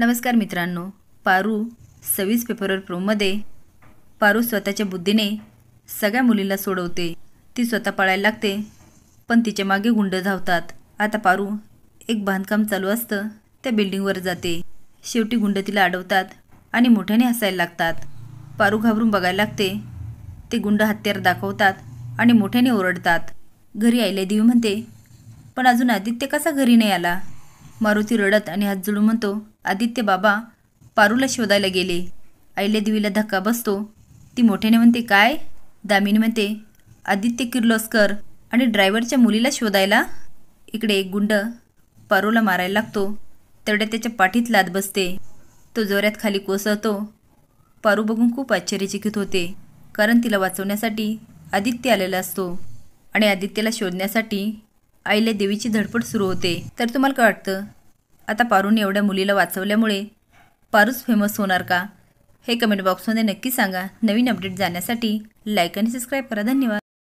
नमस्कार मित्रांनो पारू सव्वीस पेपरवर प्रोमध्ये पारू स्वतःच्या बुद्धीने सगळ्या मुलीला सोडवते ती स्वतः पळायला लागते पण तिच्या मागे गुंड धावतात आता पारू एक बांधकाम चालू असतं त्या बिल्डिंगवर जाते शेवटी गुंड तिला अडवतात आणि मोठ्याने हसायला लागतात पारू घाबरून बघायला लागते ते गुंड हत्यार दाखवतात आणि मोठ्याने ओरडतात घरी आईला देवी म्हणते पण अजून आदित्य कसा घरी नाही आला मारुती रडत आणि हात जुळू म्हणतो आदित्य बाबा पारूला शोधायला गेले आईल्या देवीला धक्का बसतो ती मोठ्याने म्हणते काय दामिनी म्हणते आदित्य किर्लोस्कर आणि ड्रायव्हरच्या मुलीला शोधायला इकडे एक गुंड पारूला मारायला लागतो तेवढ्या त्याच्या पाठीत लाद बसते तो जोऱ्यात खाली कोसळतो पारू बघून खूप आश्चर्यचकित होते कारण तिला वाचवण्यासाठी आदित्य आलेला असतो आणि आदित्यला शोधण्यासाठी आईल्या देवीची धडपड सुरू होते तर तुम्हाला काय वाटतं आता पारून एवढ्या मुलीला वाचवल्यामुळे पारूच फेमस होणार का हे कमेंट बॉक्समध्ये नक्की सांगा नवीन अपडेट जाण्यासाठी लाईक आणि सबस्क्राईब करा धन्यवाद